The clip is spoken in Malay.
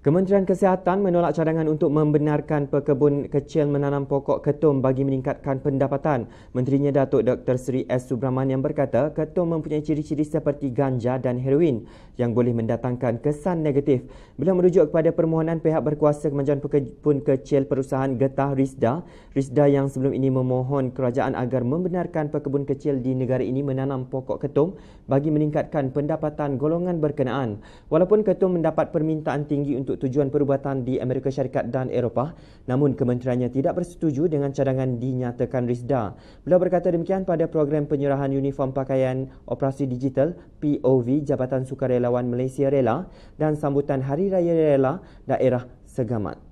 Kementerian Kesihatan menolak cadangan untuk membenarkan pekebun kecil menanam pokok ketum bagi meningkatkan pendapatan. Menterinya Datuk Dr. Sri S. Subramaniam berkata ketum mempunyai ciri-ciri seperti ganja dan heroin yang boleh mendatangkan kesan negatif. Beliau merujuk kepada permohonan pihak berkuasa Kemajuan Pekerjaan Kecil Perusahaan Getah Rizda. Rizda yang sebelum ini memohon kerajaan agar membenarkan pekebun kecil di negara ini menanam pokok ketum bagi meningkatkan pendapatan golongan berkenaan. Walaupun ketum mendapat permintaan tinggi untuk tujuan perubatan di Amerika Syarikat dan Eropah, namun kementeriannya tidak bersetuju dengan cadangan dinyatakan Rizda. Beliau berkata demikian pada program penyerahan uniform pakaian operasi digital POV Jabatan Sukarela Relawan Malaysia Rela dan sambutan Hari Raya Rela daerah Segamat.